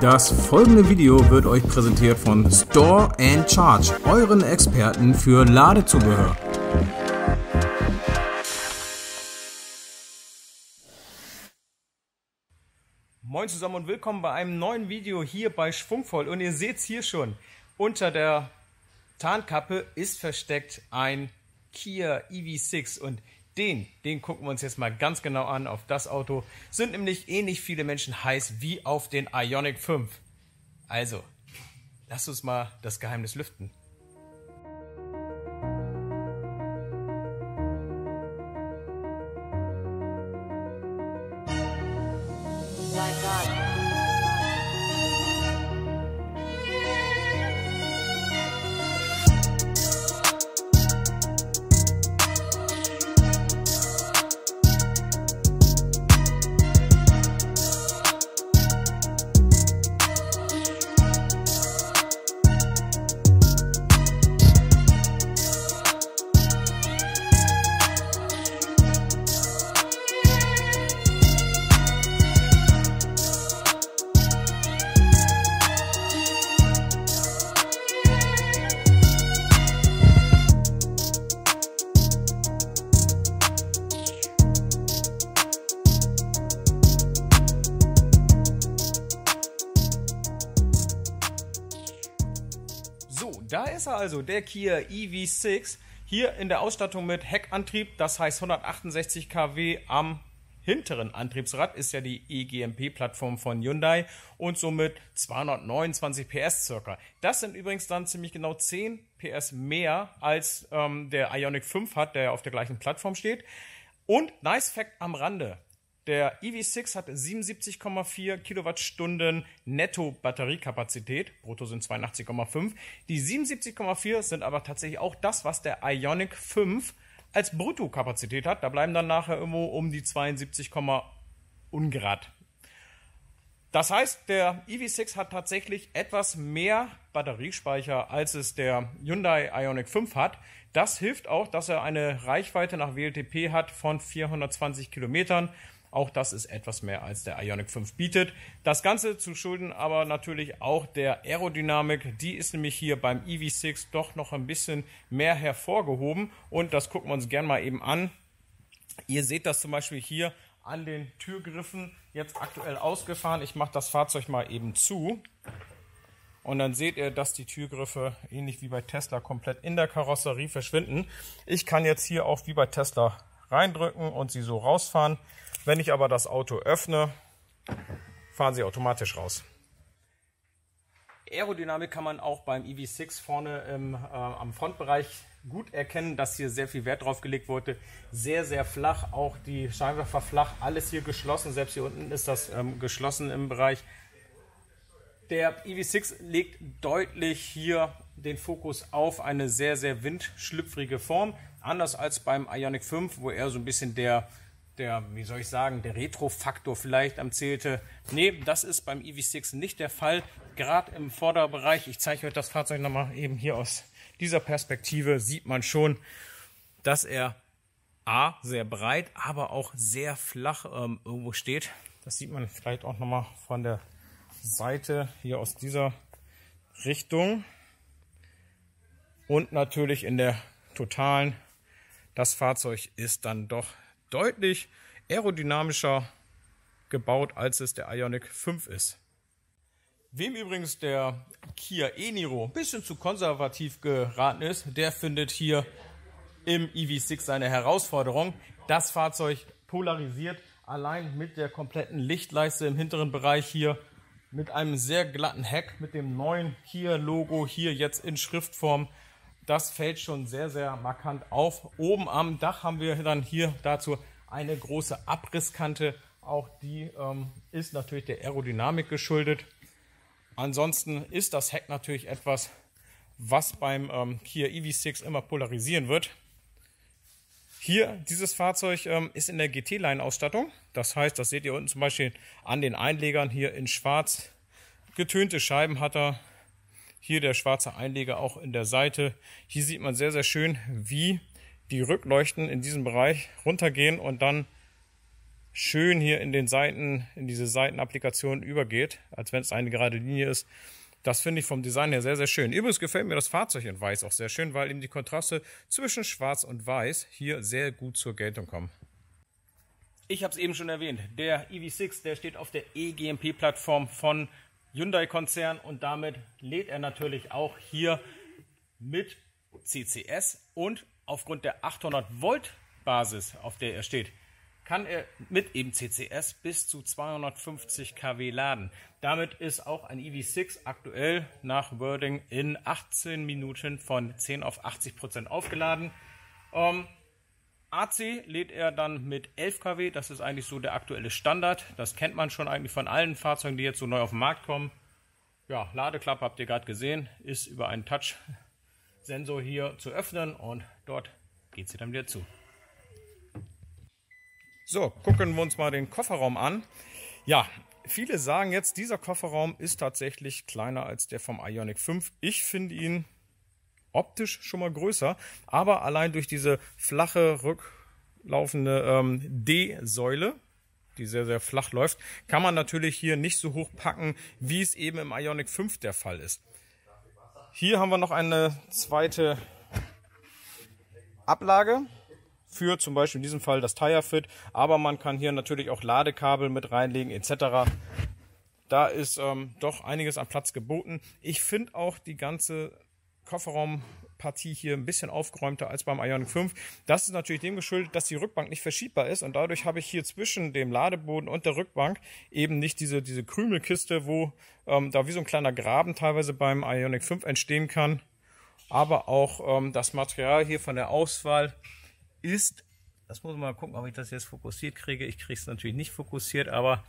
Das folgende Video wird euch präsentiert von Store and Charge, euren Experten für Ladezubehör. Moin zusammen und willkommen bei einem neuen Video hier bei Schwungvoll. Und ihr seht es hier schon, unter der Tarnkappe ist versteckt ein Kia EV6 und den, den gucken wir uns jetzt mal ganz genau an. Auf das Auto sind nämlich ähnlich eh viele Menschen heiß wie auf den Ionic 5. Also, lasst uns mal das Geheimnis lüften. Also der Kia EV6 hier in der Ausstattung mit Heckantrieb, das heißt 168 kW am hinteren Antriebsrad ist ja die EGMP-Plattform von Hyundai und somit 229 PS circa. Das sind übrigens dann ziemlich genau 10 PS mehr als ähm, der Ionic 5 hat, der auf der gleichen Plattform steht. Und nice Fact am Rande. Der EV6 hat 77,4 Kilowattstunden netto Batteriekapazität, brutto sind 82,5. Die 77,4 sind aber tatsächlich auch das, was der Ionic 5 als Brutto-Kapazität hat. Da bleiben dann nachher irgendwo um die 72, ungrad. Das heißt, der EV6 hat tatsächlich etwas mehr Batteriespeicher, als es der Hyundai Ioniq 5 hat. Das hilft auch, dass er eine Reichweite nach WLTP hat von 420 Kilometern. Auch das ist etwas mehr als der Ionic 5 bietet. Das Ganze zu schulden aber natürlich auch der Aerodynamik. Die ist nämlich hier beim EV6 doch noch ein bisschen mehr hervorgehoben. Und das gucken wir uns gerne mal eben an. Ihr seht das zum Beispiel hier an den Türgriffen jetzt aktuell ausgefahren. Ich mache das Fahrzeug mal eben zu. Und dann seht ihr, dass die Türgriffe ähnlich wie bei Tesla komplett in der Karosserie verschwinden. Ich kann jetzt hier auch wie bei Tesla reindrücken und sie so rausfahren. Wenn ich aber das Auto öffne, fahren sie automatisch raus. Aerodynamik kann man auch beim EV6 vorne im, äh, am Frontbereich gut erkennen, dass hier sehr viel Wert drauf gelegt wurde. Sehr, sehr flach, auch die Scheinwerfer flach, alles hier geschlossen. Selbst hier unten ist das ähm, geschlossen im Bereich. Der EV6 legt deutlich hier den Fokus auf eine sehr, sehr windschlüpfrige Form. Anders als beim Ionic 5, wo er so ein bisschen der der, wie soll ich sagen, der Retrofaktor vielleicht am zählte. Nee, das ist beim EV6 nicht der Fall. Gerade im Vorderbereich, ich zeige euch das Fahrzeug nochmal eben hier aus dieser Perspektive, sieht man schon, dass er A, sehr breit, aber auch sehr flach ähm, irgendwo steht. Das sieht man vielleicht auch nochmal von der Seite hier aus dieser Richtung. Und natürlich in der totalen, das Fahrzeug ist dann doch deutlich aerodynamischer gebaut, als es der Ionic 5 ist. Wem übrigens der Kia e-Niro ein bisschen zu konservativ geraten ist, der findet hier im EV6 seine Herausforderung. Das Fahrzeug polarisiert allein mit der kompletten Lichtleiste im hinteren Bereich hier mit einem sehr glatten Heck, mit dem neuen Kia-Logo hier jetzt in Schriftform das fällt schon sehr, sehr markant auf. Oben am Dach haben wir dann hier dazu eine große Abrisskante. Auch die ähm, ist natürlich der Aerodynamik geschuldet. Ansonsten ist das Heck natürlich etwas, was beim ähm, Kia EV6 immer polarisieren wird. Hier, dieses Fahrzeug ähm, ist in der GT-Line-Ausstattung. Das heißt, das seht ihr unten zum Beispiel an den Einlegern hier in schwarz. Getönte Scheiben hat er, hier der schwarze Einleger auch in der Seite. Hier sieht man sehr, sehr schön, wie die Rückleuchten in diesem Bereich runtergehen und dann schön hier in den Seiten, in diese Seitenapplikation übergeht, als wenn es eine gerade Linie ist. Das finde ich vom Design her sehr, sehr schön. Übrigens gefällt mir das Fahrzeug in Weiß auch sehr schön, weil eben die Kontraste zwischen Schwarz und Weiß hier sehr gut zur Geltung kommen. Ich habe es eben schon erwähnt, der EV6, der steht auf der EGMP-Plattform von Hyundai-Konzern und damit lädt er natürlich auch hier mit CCS und aufgrund der 800 Volt Basis, auf der er steht, kann er mit eben CCS bis zu 250 kW laden. Damit ist auch ein EV6 aktuell nach Wording in 18 Minuten von 10 auf 80 Prozent aufgeladen. Ähm, AC lädt er dann mit 11 kW, das ist eigentlich so der aktuelle Standard. Das kennt man schon eigentlich von allen Fahrzeugen, die jetzt so neu auf den Markt kommen. Ja, Ladeklappe habt ihr gerade gesehen, ist über einen Touch-Sensor hier zu öffnen und dort geht sie dann wieder zu. So, gucken wir uns mal den Kofferraum an. Ja, viele sagen jetzt, dieser Kofferraum ist tatsächlich kleiner als der vom Ionic 5. Ich finde ihn optisch schon mal größer, aber allein durch diese flache rücklaufende ähm, D-Säule, die sehr, sehr flach läuft, kann man natürlich hier nicht so hoch packen, wie es eben im Ionic 5 der Fall ist. Hier haben wir noch eine zweite Ablage für zum Beispiel in diesem Fall das Tire Fit, aber man kann hier natürlich auch Ladekabel mit reinlegen etc. Da ist ähm, doch einiges an Platz geboten. Ich finde auch die ganze Kofferraumpartie hier ein bisschen aufgeräumter als beim Ionic 5. Das ist natürlich dem geschuldet, dass die Rückbank nicht verschiebbar ist und dadurch habe ich hier zwischen dem Ladeboden und der Rückbank eben nicht diese, diese Krümelkiste, wo ähm, da wie so ein kleiner Graben teilweise beim Ionic 5 entstehen kann. Aber auch ähm, das Material hier von der Auswahl ist, das muss man mal gucken, ob ich das jetzt fokussiert kriege. Ich kriege es natürlich nicht fokussiert, aber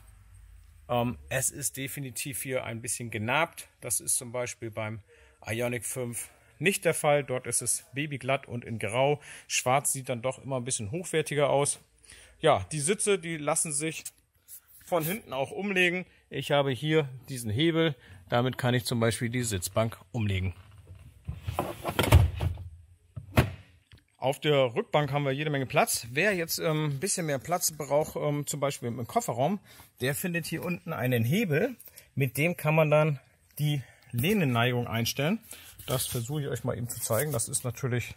ähm, es ist definitiv hier ein bisschen genabt. Das ist zum Beispiel beim Ionic 5 nicht der Fall. Dort ist es babyglatt und in grau. Schwarz sieht dann doch immer ein bisschen hochwertiger aus. Ja, die Sitze, die lassen sich von hinten auch umlegen. Ich habe hier diesen Hebel. Damit kann ich zum Beispiel die Sitzbank umlegen. Auf der Rückbank haben wir jede Menge Platz. Wer jetzt ähm, ein bisschen mehr Platz braucht, ähm, zum Beispiel im Kofferraum, der findet hier unten einen Hebel. Mit dem kann man dann die Lehnenneigung einstellen. Das versuche ich euch mal eben zu zeigen. Das ist natürlich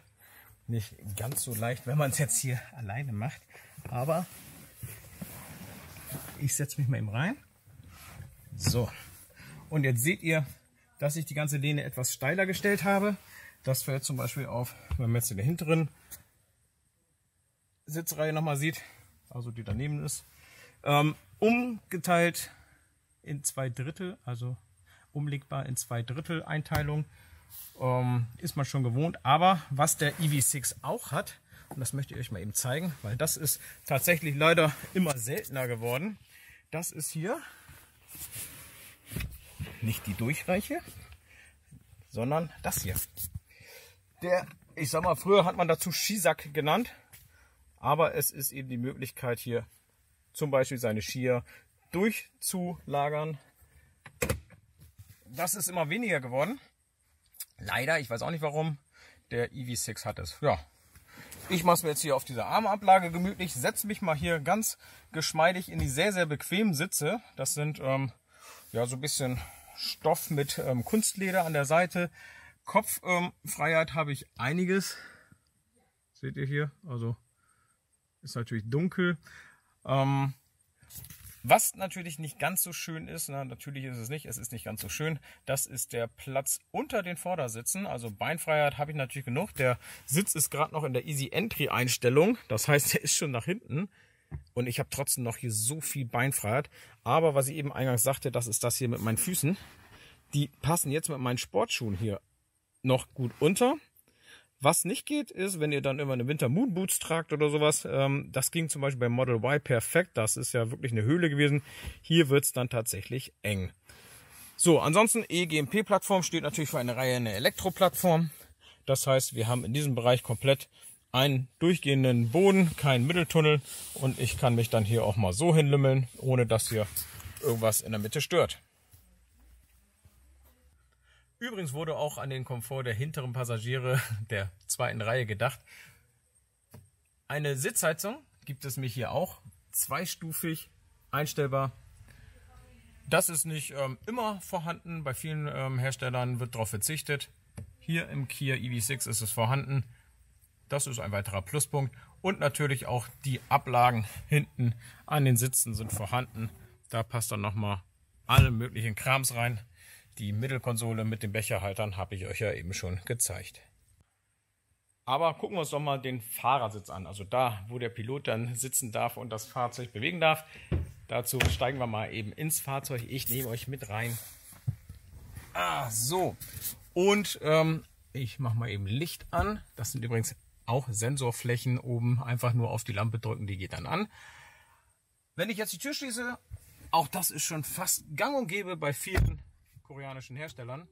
nicht ganz so leicht, wenn man es jetzt hier alleine macht. Aber ich setze mich mal eben rein. So. Und jetzt seht ihr, dass ich die ganze Lehne etwas steiler gestellt habe. Das fällt zum Beispiel auf, wenn man jetzt in der hinteren Sitzreihe nochmal sieht, also die daneben ist, ähm, umgeteilt in zwei Drittel, also umlegbar in zwei Drittel Einteilung. Ähm, ist man schon gewohnt. Aber was der EV6 auch hat, und das möchte ich euch mal eben zeigen, weil das ist tatsächlich leider immer seltener geworden. Das ist hier nicht die Durchreiche, sondern das hier. Der, ich sag mal, früher hat man dazu Skisack genannt, aber es ist eben die Möglichkeit hier zum Beispiel seine Skier durchzulagern das ist immer weniger geworden. Leider, ich weiß auch nicht warum. Der EV6 hat es. Ja. Ich mache es mir jetzt hier auf dieser Armablage gemütlich, setze mich mal hier ganz geschmeidig in die sehr, sehr bequemen Sitze. Das sind ähm, ja so ein bisschen Stoff mit ähm, Kunstleder an der Seite. Kopffreiheit ähm, habe ich einiges. Seht ihr hier? Also ist natürlich dunkel. Ähm, was natürlich nicht ganz so schön ist, na, natürlich ist es nicht, es ist nicht ganz so schön, das ist der Platz unter den Vordersitzen. Also Beinfreiheit habe ich natürlich genug. Der Sitz ist gerade noch in der Easy Entry Einstellung, das heißt, er ist schon nach hinten. Und ich habe trotzdem noch hier so viel Beinfreiheit. Aber was ich eben eingangs sagte, das ist das hier mit meinen Füßen. Die passen jetzt mit meinen Sportschuhen hier noch gut unter. Was nicht geht, ist, wenn ihr dann immer eine Winter Moon Boots tragt oder sowas. Ähm, das ging zum Beispiel beim Model Y perfekt. Das ist ja wirklich eine Höhle gewesen. Hier wird's dann tatsächlich eng. So, ansonsten EGMP-Plattform steht natürlich für eine Reihe eine Elektro-Plattform. Das heißt, wir haben in diesem Bereich komplett einen durchgehenden Boden, keinen Mitteltunnel und ich kann mich dann hier auch mal so hinlümmeln, ohne dass hier irgendwas in der Mitte stört. Übrigens wurde auch an den Komfort der hinteren Passagiere der zweiten Reihe gedacht. Eine Sitzheizung gibt es mir hier auch. Zweistufig, einstellbar. Das ist nicht ähm, immer vorhanden. Bei vielen ähm, Herstellern wird darauf verzichtet. Hier im Kia EV6 ist es vorhanden. Das ist ein weiterer Pluspunkt. Und natürlich auch die Ablagen hinten an den Sitzen sind vorhanden. Da passt dann nochmal alle möglichen Krams rein. Die Mittelkonsole mit den Becherhaltern habe ich euch ja eben schon gezeigt. Aber gucken wir uns doch mal den Fahrersitz an. Also da, wo der Pilot dann sitzen darf und das Fahrzeug bewegen darf. Dazu steigen wir mal eben ins Fahrzeug. Ich nehme euch mit rein. Ah, so. Und ähm, ich mache mal eben Licht an. Das sind übrigens auch Sensorflächen oben. Einfach nur auf die Lampe drücken, die geht dann an. Wenn ich jetzt die Tür schließe, auch das ist schon fast gang und gäbe bei vielen koreanischen Herstellern.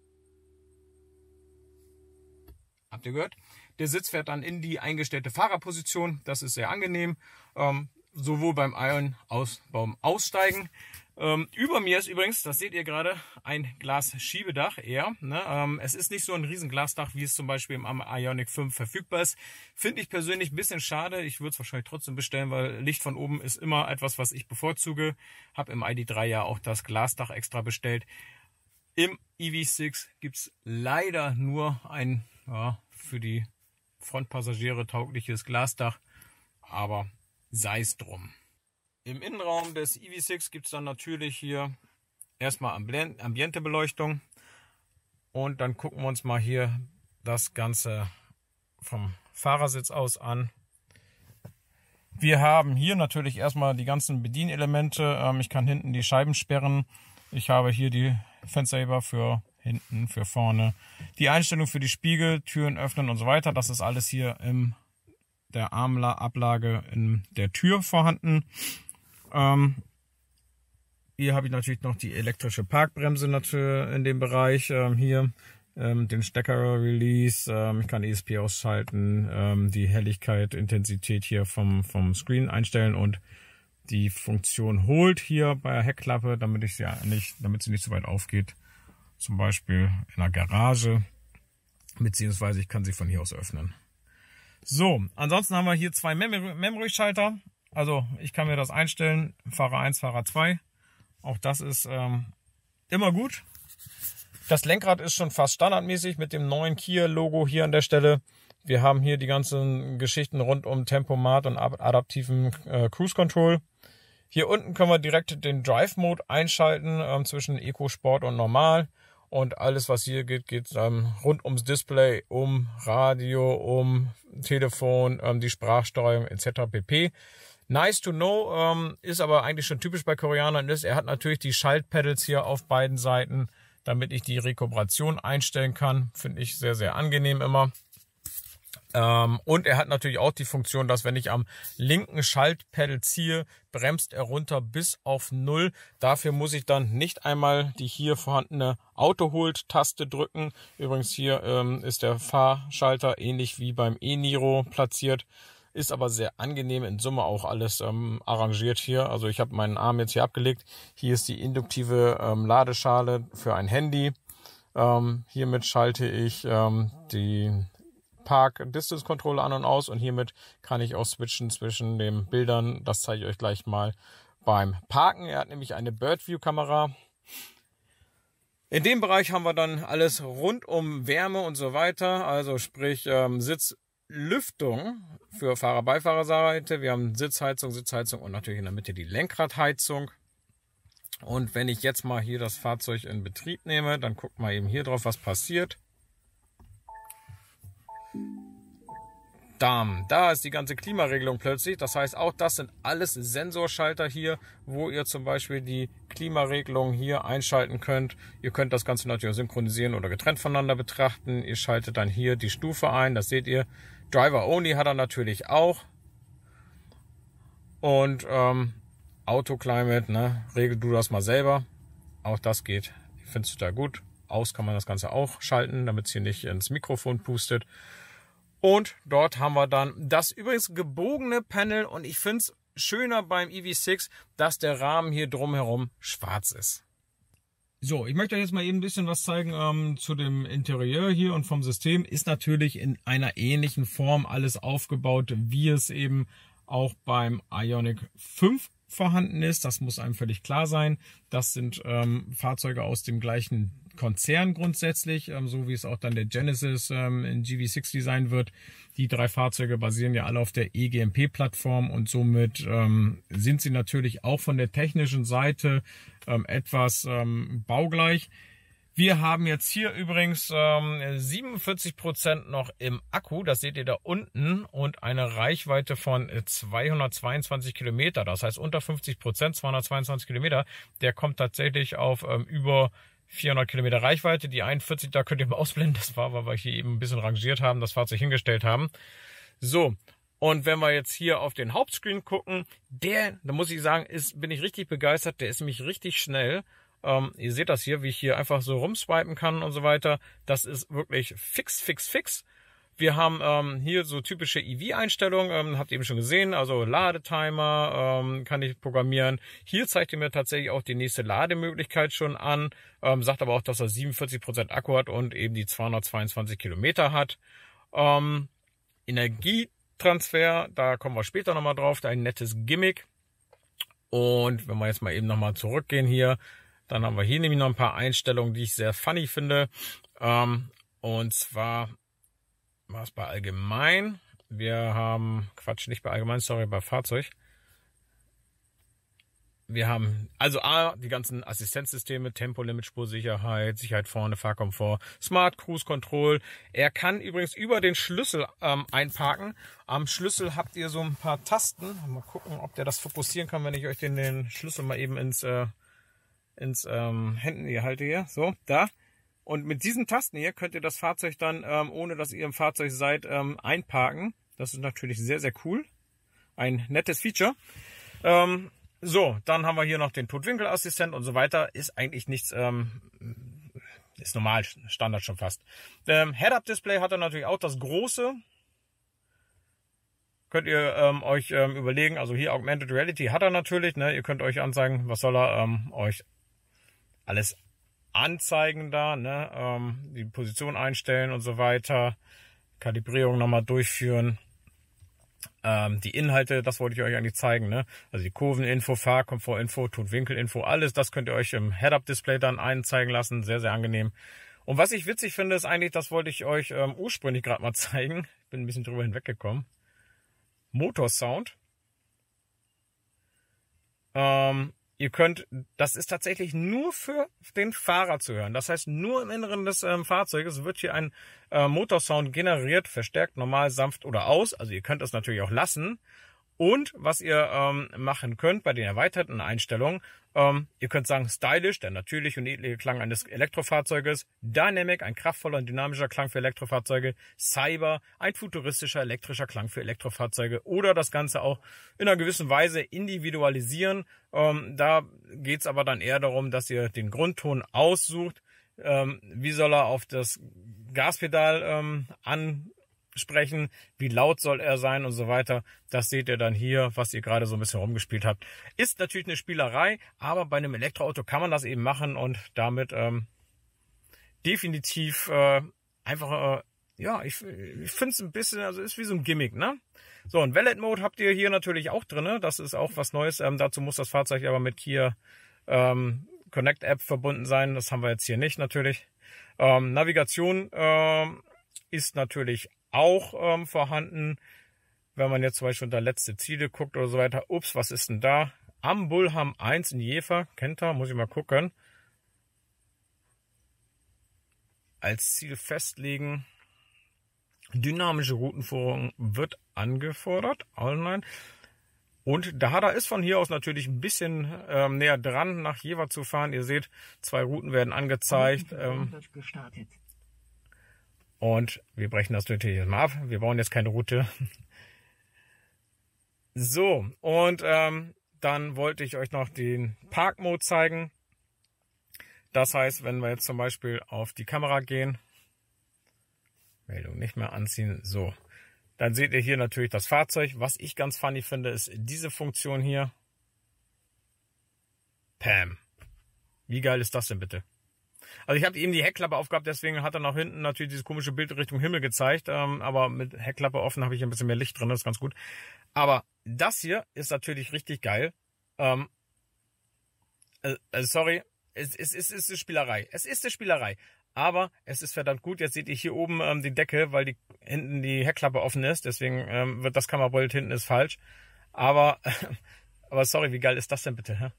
Habt ihr gehört? Der Sitz fährt dann in die eingestellte Fahrerposition. Das ist sehr angenehm. Ähm, sowohl beim Ein- als beim Aussteigen. Ähm, über mir ist übrigens, das seht ihr gerade, ein Glas-Schiebedach eher. Ne? Ähm, es ist nicht so ein riesen Glasdach, wie es zum Beispiel im Ionic 5 verfügbar ist. Finde ich persönlich ein bisschen schade. Ich würde es wahrscheinlich trotzdem bestellen, weil Licht von oben ist immer etwas, was ich bevorzuge. Habe im ID3 ja auch das Glasdach extra bestellt. Im EV6 gibt es leider nur ein ja, für die Frontpassagiere taugliches Glasdach, aber sei es drum. Im Innenraum des EV6 gibt es dann natürlich hier erstmal Ambientebeleuchtung und dann gucken wir uns mal hier das Ganze vom Fahrersitz aus an. Wir haben hier natürlich erstmal die ganzen Bedienelemente. Ähm, ich kann hinten die Scheiben sperren. Ich habe hier die Fensterheber für hinten, für vorne. Die Einstellung für die Spiegel, Türen öffnen und so weiter. Das ist alles hier in der Armablage in der Tür vorhanden. Ähm, hier habe ich natürlich noch die elektrische Parkbremse natürlich in dem Bereich. Ähm, hier ähm, den Stecker-Release. Ähm, ich kann ESP ausschalten, ähm, die Helligkeit, Intensität hier vom, vom Screen einstellen und die Funktion holt hier bei der Heckklappe, damit ich sie nicht, damit sie nicht so weit aufgeht. Zum Beispiel in der Garage, beziehungsweise ich kann sie von hier aus öffnen. So, ansonsten haben wir hier zwei Memory-Schalter. Also ich kann mir das einstellen, Fahrer 1, Fahrer 2. Auch das ist ähm, immer gut. Das Lenkrad ist schon fast standardmäßig mit dem neuen Kia-Logo hier an der Stelle. Wir haben hier die ganzen Geschichten rund um Tempomat und adaptiven äh, Cruise Control. Hier unten können wir direkt den Drive Mode einschalten ähm, zwischen Eco, Sport und Normal. Und alles, was hier geht, geht ähm, rund ums Display, um Radio, um Telefon, ähm, die Sprachsteuerung etc. pp. Nice to know, ähm, ist aber eigentlich schon typisch bei Koreanern ist, er hat natürlich die Schaltpedals hier auf beiden Seiten, damit ich die Rekuperation einstellen kann. Finde ich sehr, sehr angenehm immer. Ähm, und er hat natürlich auch die Funktion, dass wenn ich am linken Schaltpedal ziehe, bremst er runter bis auf null. Dafür muss ich dann nicht einmal die hier vorhandene auto Autohold-Taste drücken. Übrigens hier ähm, ist der Fahrschalter ähnlich wie beim E-Niro platziert. Ist aber sehr angenehm, in Summe auch alles ähm, arrangiert hier. Also ich habe meinen Arm jetzt hier abgelegt. Hier ist die induktive ähm, Ladeschale für ein Handy. Ähm, hiermit schalte ich ähm, die Park Distance Control an und aus und hiermit kann ich auch switchen zwischen den Bildern. Das zeige ich euch gleich mal beim Parken. Er hat nämlich eine Birdview Kamera. In dem Bereich haben wir dann alles rund um Wärme und so weiter, also sprich ähm, Sitzlüftung für Fahrer, Beifahrerseite. Wir haben Sitzheizung, Sitzheizung und natürlich in der Mitte die Lenkradheizung. Und wenn ich jetzt mal hier das Fahrzeug in Betrieb nehme, dann guckt mal eben hier drauf, was passiert. Darm. Da ist die ganze Klimaregelung plötzlich. Das heißt, auch das sind alles Sensorschalter hier, wo ihr zum Beispiel die Klimaregelung hier einschalten könnt. Ihr könnt das Ganze natürlich synchronisieren oder getrennt voneinander betrachten. Ihr schaltet dann hier die Stufe ein. Das seht ihr. Driver Only hat er natürlich auch. Und ähm, Auto Climate, ne? regel du das mal selber. Auch das geht. Findest du da gut. Aus kann man das Ganze auch schalten, damit es hier nicht ins Mikrofon pustet. Und dort haben wir dann das übrigens gebogene Panel und ich finde es schöner beim EV6, dass der Rahmen hier drumherum schwarz ist. So, ich möchte euch jetzt mal eben ein bisschen was zeigen ähm, zu dem Interieur hier und vom System. Ist natürlich in einer ähnlichen Form alles aufgebaut, wie es eben auch beim Ionic 5 vorhanden ist. Das muss einem völlig klar sein. Das sind ähm, Fahrzeuge aus dem gleichen Konzern grundsätzlich, ähm, so wie es auch dann der Genesis ähm, in GV60 sein wird. Die drei Fahrzeuge basieren ja alle auf der EGMP-Plattform und somit ähm, sind sie natürlich auch von der technischen Seite ähm, etwas ähm, baugleich. Wir haben jetzt hier übrigens ähm, 47 Prozent noch im Akku. Das seht ihr da unten und eine Reichweite von 222 Kilometer. Das heißt unter 50 Prozent, 222 Kilometer. Der kommt tatsächlich auf ähm, über 400 Kilometer Reichweite. Die 41, da könnt ihr mal ausblenden. Das war, weil wir hier eben ein bisschen rangiert haben, das Fahrzeug hingestellt haben. So, und wenn wir jetzt hier auf den Hauptscreen gucken, der, da muss ich sagen, ist, bin ich richtig begeistert, der ist nämlich richtig schnell. Ähm, ihr seht das hier, wie ich hier einfach so rumswipen kann und so weiter. Das ist wirklich fix, fix, fix. Wir haben ähm, hier so typische EV-Einstellungen, ähm, habt ihr eben schon gesehen, also Ladetimer ähm, kann ich programmieren. Hier zeigt ihr mir tatsächlich auch die nächste Lademöglichkeit schon an, ähm, sagt aber auch, dass er 47% Akku hat und eben die 222 Kilometer hat. Ähm, Energietransfer, da kommen wir später nochmal drauf, ein nettes Gimmick. Und wenn wir jetzt mal eben nochmal zurückgehen hier, dann haben wir hier nämlich noch ein paar Einstellungen, die ich sehr funny finde. Ähm, und zwar war es bei allgemein. Wir haben, Quatsch, nicht bei allgemein, sorry, bei Fahrzeug. Wir haben also A, die ganzen Assistenzsysteme, Tempolimit, Spursicherheit, Sicherheit vorne, Fahrkomfort, Smart Cruise Control. Er kann übrigens über den Schlüssel ähm, einparken. Am Schlüssel habt ihr so ein paar Tasten. Mal gucken, ob der das fokussieren kann, wenn ich euch den, den Schlüssel mal eben ins äh, ins ähm, Händen, ihr halte hier, so, da. Und mit diesen Tasten hier könnt ihr das Fahrzeug dann, ähm, ohne dass ihr im Fahrzeug seid, ähm, einparken. Das ist natürlich sehr, sehr cool. Ein nettes Feature. Ähm, so, dann haben wir hier noch den Totwinkelassistent und so weiter. Ist eigentlich nichts, ähm, ist normal, Standard schon fast. Ähm, Head-Up-Display hat er natürlich auch das große. Könnt ihr ähm, euch ähm, überlegen, also hier Augmented Reality hat er natürlich, ne? ihr könnt euch anzeigen, was soll er ähm, euch alles anzeigen da, ne? ähm, die Position einstellen und so weiter, Kalibrierung nochmal durchführen. Ähm, die Inhalte, das wollte ich euch eigentlich zeigen, ne? also die Kurveninfo, Fahrkomfortinfo, Tonwinkelinfo, alles das könnt ihr euch im Head-Up-Display dann einzeigen lassen, sehr, sehr angenehm. Und was ich witzig finde, ist eigentlich, das wollte ich euch ähm, ursprünglich gerade mal zeigen, bin ein bisschen drüber hinweggekommen, Motorsound. Ähm, Ihr könnt, das ist tatsächlich nur für den Fahrer zu hören. Das heißt, nur im Inneren des ähm, Fahrzeuges wird hier ein äh, Motorsound generiert, verstärkt normal, sanft oder aus. Also ihr könnt das natürlich auch lassen, und was ihr ähm, machen könnt bei den erweiterten Einstellungen, ähm, ihr könnt sagen stylisch, der natürliche und edle Klang eines Elektrofahrzeuges, Dynamic, ein kraftvoller und dynamischer Klang für Elektrofahrzeuge, Cyber, ein futuristischer elektrischer Klang für Elektrofahrzeuge oder das Ganze auch in einer gewissen Weise individualisieren. Ähm, da geht's aber dann eher darum, dass ihr den Grundton aussucht, Ähm, wie soll er auf das Gaspedal ähm, an sprechen, wie laut soll er sein und so weiter. Das seht ihr dann hier, was ihr gerade so ein bisschen rumgespielt habt. Ist natürlich eine Spielerei, aber bei einem Elektroauto kann man das eben machen und damit ähm, definitiv äh, einfach, äh, ja, ich, ich finde es ein bisschen, also ist wie so ein Gimmick, ne? So, und Valet Mode habt ihr hier natürlich auch drinne. Das ist auch was Neues. Ähm, dazu muss das Fahrzeug aber mit Kia ähm, Connect App verbunden sein. Das haben wir jetzt hier nicht natürlich. Ähm, Navigation ähm, ist natürlich auch ähm, vorhanden. Wenn man jetzt zum Beispiel unter letzte Ziele guckt oder so weiter, ups, was ist denn da? Am Bullham 1 in Jever, kennt er, muss ich mal gucken. Als Ziel festlegen. Dynamische Routenführung wird angefordert online. Und da Dahada ist von hier aus natürlich ein bisschen ähm, näher dran, nach Jever zu fahren. Ihr seht, zwei Routen werden angezeigt. Ähm, und wir brechen das natürlich mal ab. Wir bauen jetzt keine Route. So, und ähm, dann wollte ich euch noch den Park-Mode zeigen. Das heißt, wenn wir jetzt zum Beispiel auf die Kamera gehen, Meldung nicht mehr anziehen, so. Dann seht ihr hier natürlich das Fahrzeug. Was ich ganz funny finde, ist diese Funktion hier. Pam. Wie geil ist das denn bitte? Also ich habe eben die Heckklappe aufgehabt, deswegen hat er nach hinten natürlich dieses komische Bild Richtung Himmel gezeigt. Ähm, aber mit Heckklappe offen habe ich ein bisschen mehr Licht drin, das ist ganz gut. Aber das hier ist natürlich richtig geil. Ähm, äh, äh, sorry, es, es, es ist eine Spielerei. Es ist eine Spielerei. Aber es ist verdammt gut. Jetzt seht ihr hier oben ähm, die Decke, weil die hinten die Heckklappe offen ist. Deswegen ähm, wird das Kamerabild hinten ist falsch. Aber, äh, aber sorry, wie geil ist das denn bitte? Hä?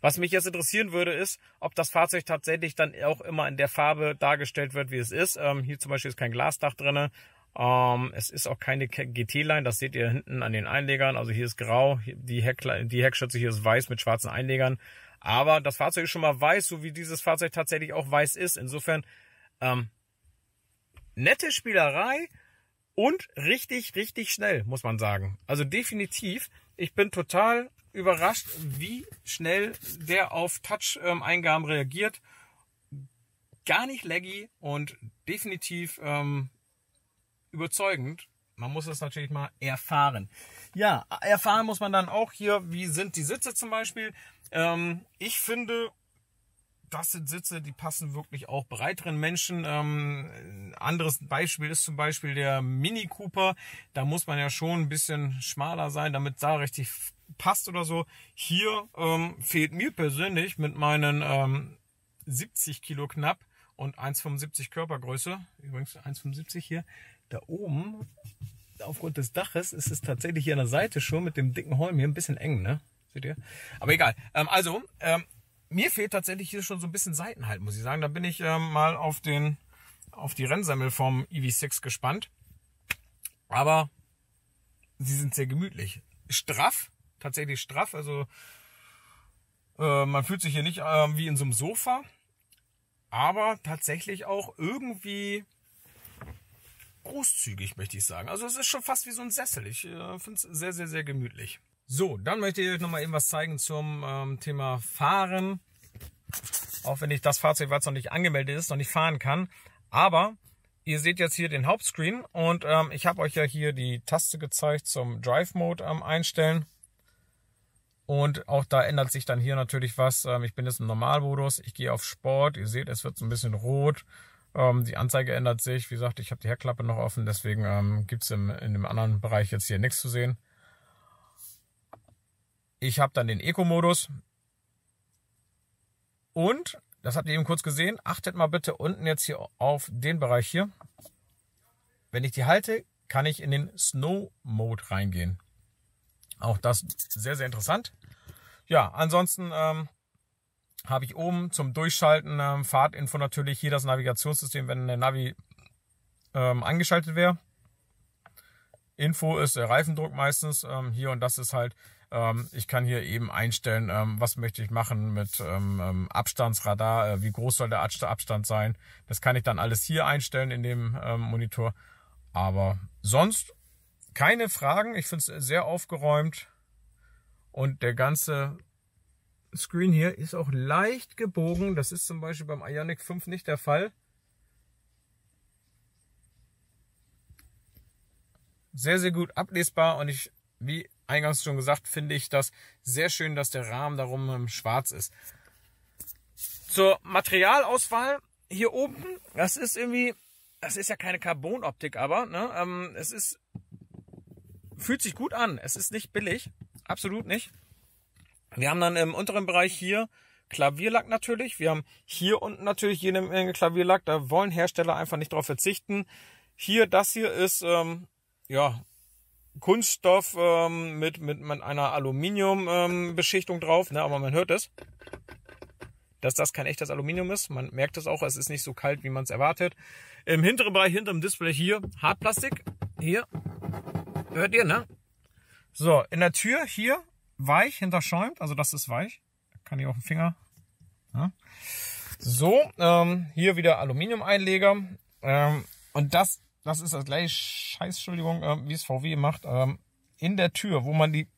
Was mich jetzt interessieren würde, ist, ob das Fahrzeug tatsächlich dann auch immer in der Farbe dargestellt wird, wie es ist. Ähm, hier zum Beispiel ist kein Glasdach drin. Ähm, es ist auch keine GT-Line, das seht ihr hinten an den Einlegern. Also hier ist grau, die, Heck, die Heckschürze hier ist weiß mit schwarzen Einlegern. Aber das Fahrzeug ist schon mal weiß, so wie dieses Fahrzeug tatsächlich auch weiß ist. Insofern ähm, nette Spielerei und richtig, richtig schnell, muss man sagen. Also definitiv, ich bin total überrascht, wie schnell der auf Touch-Eingaben reagiert. Gar nicht laggy und definitiv ähm, überzeugend. Man muss es natürlich mal erfahren. Ja, erfahren muss man dann auch hier, wie sind die Sitze zum Beispiel. Ähm, ich finde, das sind Sitze, die passen wirklich auch breiteren Menschen. Ähm, ein anderes Beispiel ist zum Beispiel der Mini Cooper. Da muss man ja schon ein bisschen schmaler sein, damit da richtig passt oder so. Hier ähm, fehlt mir persönlich mit meinen ähm, 70 Kilo knapp und 1,75 Körpergröße, übrigens 1,75 hier, da oben, aufgrund des Daches, ist es tatsächlich hier an der Seite schon mit dem dicken Holm hier ein bisschen eng, ne? Seht ihr? Aber egal. Ähm, also, ähm, mir fehlt tatsächlich hier schon so ein bisschen Seitenhalt, muss ich sagen. Da bin ich ähm, mal auf den auf die Rennsemmel vom EV6 gespannt. Aber sie sind sehr gemütlich. Straff, tatsächlich straff. Also äh, man fühlt sich hier nicht äh, wie in so einem Sofa, aber tatsächlich auch irgendwie großzügig, möchte ich sagen. Also es ist schon fast wie so ein Sessel. Ich äh, finde es sehr, sehr, sehr gemütlich. So, dann möchte ich euch nochmal eben was zeigen zum ähm, Thema Fahren. Auch wenn ich das Fahrzeug, was noch nicht angemeldet ist, noch nicht fahren kann. Aber ihr seht jetzt hier den Hauptscreen und ähm, ich habe euch ja hier die Taste gezeigt zum Drive Mode ähm, einstellen. Und auch da ändert sich dann hier natürlich was. Ähm, ich bin jetzt im Normalmodus, ich gehe auf Sport, ihr seht, es wird so ein bisschen rot. Ähm, die Anzeige ändert sich. Wie gesagt, ich habe die Heckklappe noch offen, deswegen ähm, gibt's in dem anderen Bereich jetzt hier nichts zu sehen. Ich habe dann den Eco-Modus. Und, das habt ihr eben kurz gesehen, achtet mal bitte unten jetzt hier auf den Bereich hier. Wenn ich die halte, kann ich in den Snow-Mode reingehen. Auch das sehr, sehr interessant. Ja, ansonsten ähm, habe ich oben zum Durchschalten ähm, Fahrtinfo natürlich hier das Navigationssystem, wenn der Navi ähm, angeschaltet wäre. Info ist der Reifendruck meistens ähm, hier und das ist halt, ähm, ich kann hier eben einstellen, ähm, was möchte ich machen mit ähm, ähm, Abstandsradar, äh, wie groß soll der Abstand sein. Das kann ich dann alles hier einstellen in dem ähm, Monitor. Aber sonst keine Fragen. Ich finde es sehr aufgeräumt. Und der ganze Screen hier ist auch leicht gebogen. Das ist zum Beispiel beim Ionic 5 nicht der Fall. Sehr, sehr gut ablesbar und ich, wie eingangs schon gesagt, finde ich das sehr schön, dass der Rahmen darum schwarz ist. Zur Materialauswahl hier oben, das ist irgendwie, das ist ja keine Carbon-Optik, aber ne, ähm, es ist fühlt sich gut an. Es ist nicht billig, absolut nicht. Wir haben dann im unteren Bereich hier Klavierlack natürlich. Wir haben hier unten natürlich jede Menge Klavierlack. Da wollen Hersteller einfach nicht drauf verzichten. Hier, das hier ist ähm, ja Kunststoff ähm, mit, mit, mit einer Aluminiumbeschichtung ähm, drauf, ne? aber man hört es, dass das kein echtes Aluminium ist. Man merkt es auch, es ist nicht so kalt, wie man es erwartet. Im hinteren Bereich, hinter dem Display hier, Hartplastik, hier Hört ihr, ne? So, in der Tür hier weich, hinterschäumt, also das ist weich. Kann ich auf den Finger. Ja. Ne? So, ähm, hier wieder Aluminium-Einleger. Ähm, und das, das ist das gleiche Scheiß, Entschuldigung, äh, wie es VW macht. Ähm, in der Tür, wo man die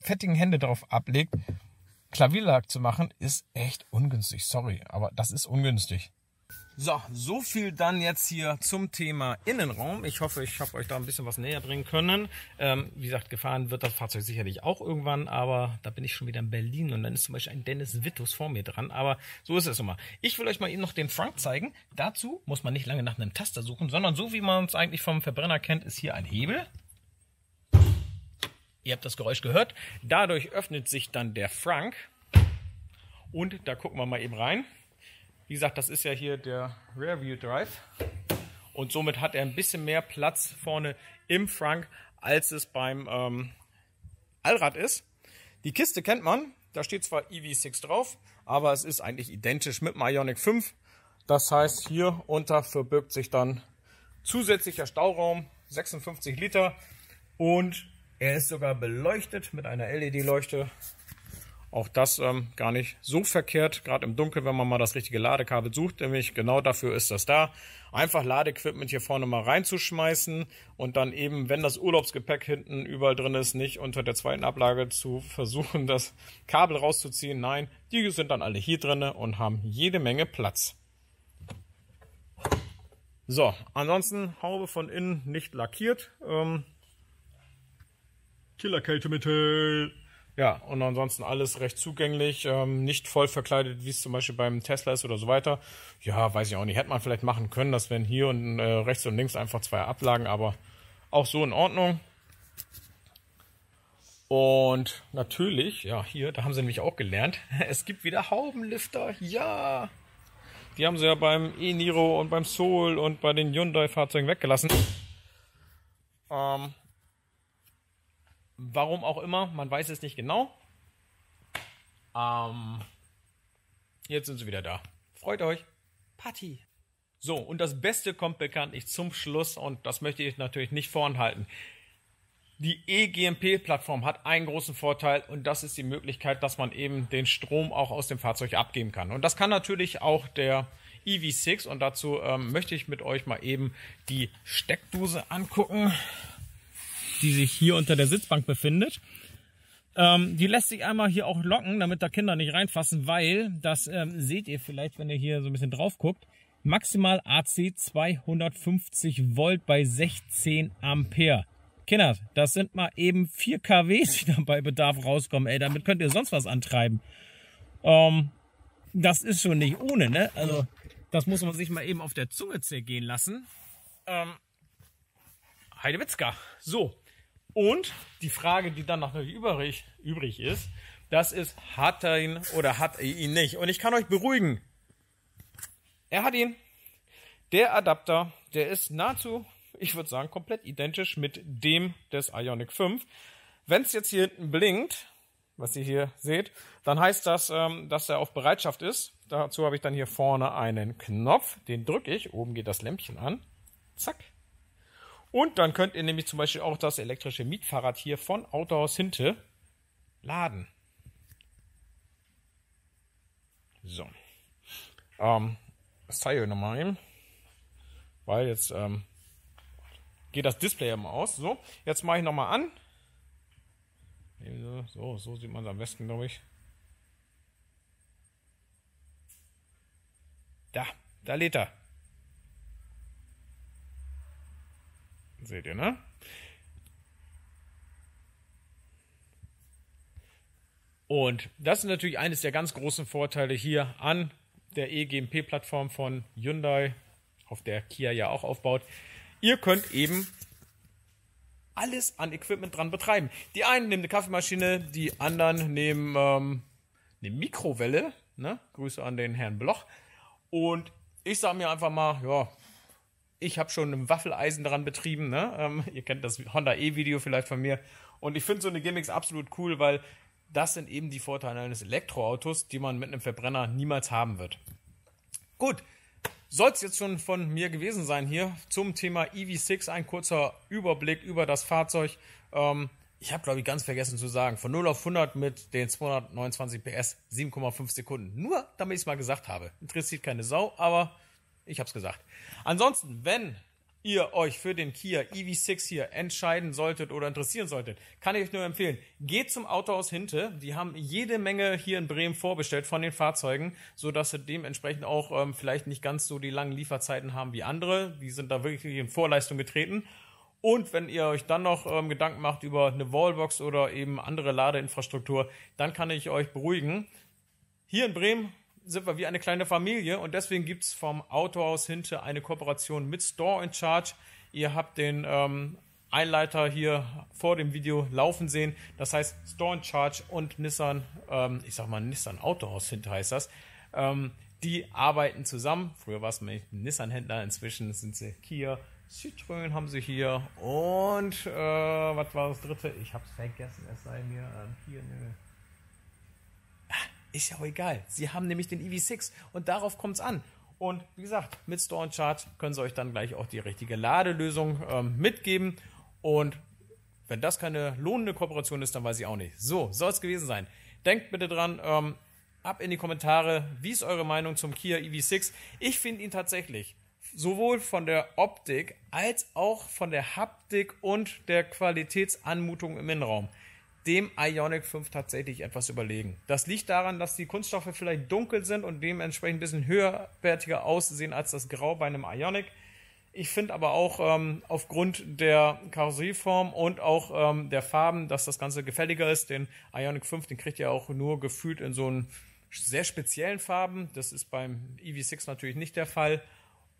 fettigen Hände drauf ablegt, Klavierlack zu machen, ist echt ungünstig. Sorry, aber das ist ungünstig. So, so viel dann jetzt hier zum Thema Innenraum. Ich hoffe, ich habe euch da ein bisschen was näher bringen können. Ähm, wie gesagt, gefahren wird das Fahrzeug sicherlich auch irgendwann, aber da bin ich schon wieder in Berlin und dann ist zum Beispiel ein Dennis Wittus vor mir dran. Aber so ist es immer. Ich will euch mal eben noch den Frank zeigen. Dazu muss man nicht lange nach einem Taster suchen, sondern so wie man es eigentlich vom Verbrenner kennt, ist hier ein Hebel. Ihr habt das Geräusch gehört. Dadurch öffnet sich dann der Frank. Und da gucken wir mal eben rein. Wie gesagt, das ist ja hier der Rearview Drive und somit hat er ein bisschen mehr Platz vorne im Frank, als es beim ähm, Allrad ist. Die Kiste kennt man, da steht zwar EV6 drauf, aber es ist eigentlich identisch mit dem Ionic 5. Das heißt, hier unter verbirgt sich dann zusätzlicher Stauraum, 56 Liter und er ist sogar beleuchtet mit einer LED-Leuchte. Auch das ähm, gar nicht so verkehrt, gerade im Dunkeln, wenn man mal das richtige Ladekabel sucht, nämlich genau dafür ist das da. Einfach Ladeequipment hier vorne mal reinzuschmeißen und dann eben, wenn das Urlaubsgepäck hinten überall drin ist, nicht unter der zweiten Ablage zu versuchen, das Kabel rauszuziehen. Nein, die sind dann alle hier drin und haben jede Menge Platz. So, ansonsten Haube von innen nicht lackiert. Ähm, Killerkältemittel. Ja, und ansonsten alles recht zugänglich, ähm, nicht voll verkleidet, wie es zum Beispiel beim Tesla ist oder so weiter. Ja, weiß ich auch nicht. Hätte man vielleicht machen können, dass wenn hier und äh, rechts und links einfach zwei Ablagen, aber auch so in Ordnung. Und natürlich, ja, hier, da haben sie nämlich auch gelernt, es gibt wieder Haubenlifter. Ja! Die haben sie ja beim E-Niro und beim Soul und bei den Hyundai-Fahrzeugen weggelassen. Ähm, Warum auch immer, man weiß es nicht genau. Ähm, jetzt sind sie wieder da. Freut euch. Party. So, und das Beste kommt bekanntlich zum Schluss und das möchte ich natürlich nicht voranhalten. Die EGMP-Plattform hat einen großen Vorteil und das ist die Möglichkeit, dass man eben den Strom auch aus dem Fahrzeug abgeben kann. Und das kann natürlich auch der EV6 und dazu ähm, möchte ich mit euch mal eben die Steckdose angucken die sich hier unter der Sitzbank befindet. Ähm, die lässt sich einmal hier auch locken, damit da Kinder nicht reinfassen, weil, das ähm, seht ihr vielleicht, wenn ihr hier so ein bisschen drauf guckt, maximal AC 250 Volt bei 16 Ampere. Kinder, das sind mal eben 4 kWs, die dann bei Bedarf rauskommen. Ey, damit könnt ihr sonst was antreiben. Ähm, das ist schon nicht ohne, ne? Also, das muss man sich mal eben auf der Zunge zergehen lassen. Ähm, Heidewitzka. So, und die Frage, die dann noch übrig, übrig ist, das ist, hat er ihn oder hat er ihn nicht? Und ich kann euch beruhigen. Er hat ihn. Der Adapter, der ist nahezu, ich würde sagen, komplett identisch mit dem des Ionic 5. Wenn es jetzt hier hinten blinkt, was ihr hier seht, dann heißt das, ähm, dass er auf Bereitschaft ist. Dazu habe ich dann hier vorne einen Knopf, den drücke ich, oben geht das Lämpchen an. Zack, und dann könnt ihr nämlich zum Beispiel auch das elektrische Mietfahrrad hier von Autohaus Hinte laden. So. Ähm, das zeige ich euch nochmal eben. Weil jetzt ähm, geht das Display immer aus. So, jetzt mache ich nochmal an. So, so sieht man es am besten, glaube ich. Da, da lädt er. Seht ihr, ne? Und das ist natürlich eines der ganz großen Vorteile hier an der EGMP-Plattform von Hyundai, auf der Kia ja auch aufbaut. Ihr könnt eben alles an Equipment dran betreiben. Die einen nehmen eine Kaffeemaschine, die anderen nehmen ähm, eine Mikrowelle. Ne? Grüße an den Herrn Bloch. Und ich sage mir einfach mal, ja, ich habe schon ein Waffeleisen daran betrieben. Ne? Ähm, ihr kennt das Honda E-Video vielleicht von mir. Und ich finde so eine Gimmicks absolut cool, weil das sind eben die Vorteile eines Elektroautos, die man mit einem Verbrenner niemals haben wird. Gut, soll es jetzt schon von mir gewesen sein hier zum Thema EV6. Ein kurzer Überblick über das Fahrzeug. Ähm, ich habe, glaube ich, ganz vergessen zu sagen, von 0 auf 100 mit den 229 PS 7,5 Sekunden. Nur, damit ich es mal gesagt habe. Interessiert keine Sau, aber ich habe es gesagt. Ansonsten, wenn ihr euch für den Kia EV6 hier entscheiden solltet oder interessieren solltet, kann ich euch nur empfehlen, geht zum Autohaus Hinte. Die haben jede Menge hier in Bremen vorbestellt von den Fahrzeugen, sodass sie dementsprechend auch ähm, vielleicht nicht ganz so die langen Lieferzeiten haben wie andere. Die sind da wirklich in Vorleistung getreten. Und wenn ihr euch dann noch ähm, Gedanken macht über eine Wallbox oder eben andere Ladeinfrastruktur, dann kann ich euch beruhigen. Hier in Bremen sind wir wie eine kleine Familie und deswegen gibt es vom Autohaus Hinte eine Kooperation mit Store in Charge. Ihr habt den ähm, Einleiter hier vor dem Video laufen sehen. Das heißt Store in Charge und Nissan, ähm, ich sag mal Nissan Autohaus Hinte heißt das. Ähm, die arbeiten zusammen. Früher war es ein Nissan-Händler, inzwischen sind sie Kia, Citroën haben sie hier und äh, was war das dritte? Ich hab's vergessen, es sei mir ähm, hier, nö. Ist ja auch egal. Sie haben nämlich den EV6 und darauf kommt es an. Und wie gesagt, mit Store und Charge können Sie euch dann gleich auch die richtige Ladelösung ähm, mitgeben. Und wenn das keine lohnende Kooperation ist, dann weiß ich auch nicht. So, soll es gewesen sein. Denkt bitte dran, ähm, ab in die Kommentare, wie ist eure Meinung zum Kia EV6? Ich finde ihn tatsächlich sowohl von der Optik als auch von der Haptik und der Qualitätsanmutung im Innenraum dem Ionic 5 tatsächlich etwas überlegen. Das liegt daran, dass die Kunststoffe vielleicht dunkel sind und dementsprechend ein bisschen höherwertiger aussehen als das Grau bei einem Ionic. Ich finde aber auch ähm, aufgrund der Karosserieform und auch ähm, der Farben, dass das Ganze gefälliger ist. Den Ionic 5, den kriegt ihr auch nur gefühlt in so einen sehr speziellen Farben. Das ist beim EV6 natürlich nicht der Fall.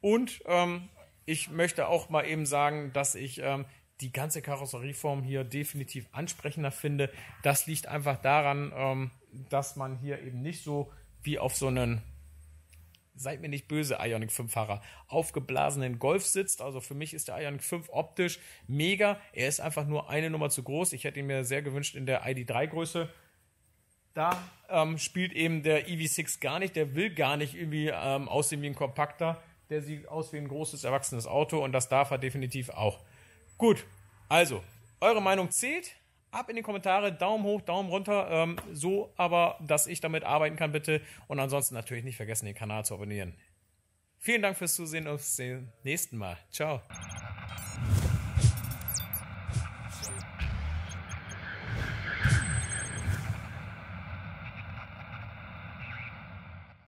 Und ähm, ich möchte auch mal eben sagen, dass ich ähm, die ganze Karosserieform hier definitiv ansprechender finde. Das liegt einfach daran, ähm, dass man hier eben nicht so wie auf so einen seid mir nicht böse, Ionic 5 Fahrer, aufgeblasenen Golf sitzt. Also für mich ist der Ionic 5 optisch mega. Er ist einfach nur eine Nummer zu groß. Ich hätte ihn mir sehr gewünscht in der ID3 Größe. Da ähm, spielt eben der EV6 gar nicht. Der will gar nicht irgendwie ähm, aussehen wie ein Kompakter. Der sieht aus wie ein großes, erwachsenes Auto und das darf er definitiv auch. Gut, also, eure Meinung zählt. Ab in die Kommentare, Daumen hoch, Daumen runter, ähm, so aber, dass ich damit arbeiten kann, bitte. Und ansonsten natürlich nicht vergessen, den Kanal zu abonnieren. Vielen Dank fürs Zusehen und bis zum nächsten Mal. Ciao.